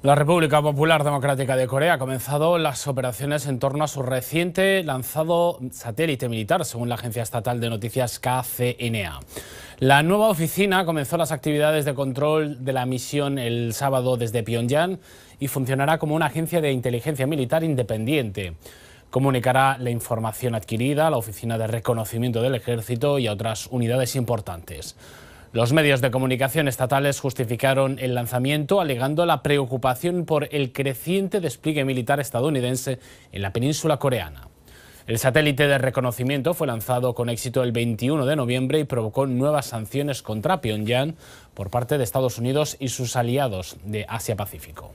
La República Popular Democrática de Corea ha comenzado las operaciones en torno a su reciente lanzado satélite militar, según la agencia estatal de noticias KCNA. La nueva oficina comenzó las actividades de control de la misión el sábado desde Pyongyang y funcionará como una agencia de inteligencia militar independiente. Comunicará la información adquirida a la Oficina de Reconocimiento del Ejército y a otras unidades importantes. Los medios de comunicación estatales justificaron el lanzamiento alegando la preocupación por el creciente despliegue militar estadounidense en la península coreana. El satélite de reconocimiento fue lanzado con éxito el 21 de noviembre y provocó nuevas sanciones contra Pyongyang por parte de Estados Unidos y sus aliados de Asia-Pacífico.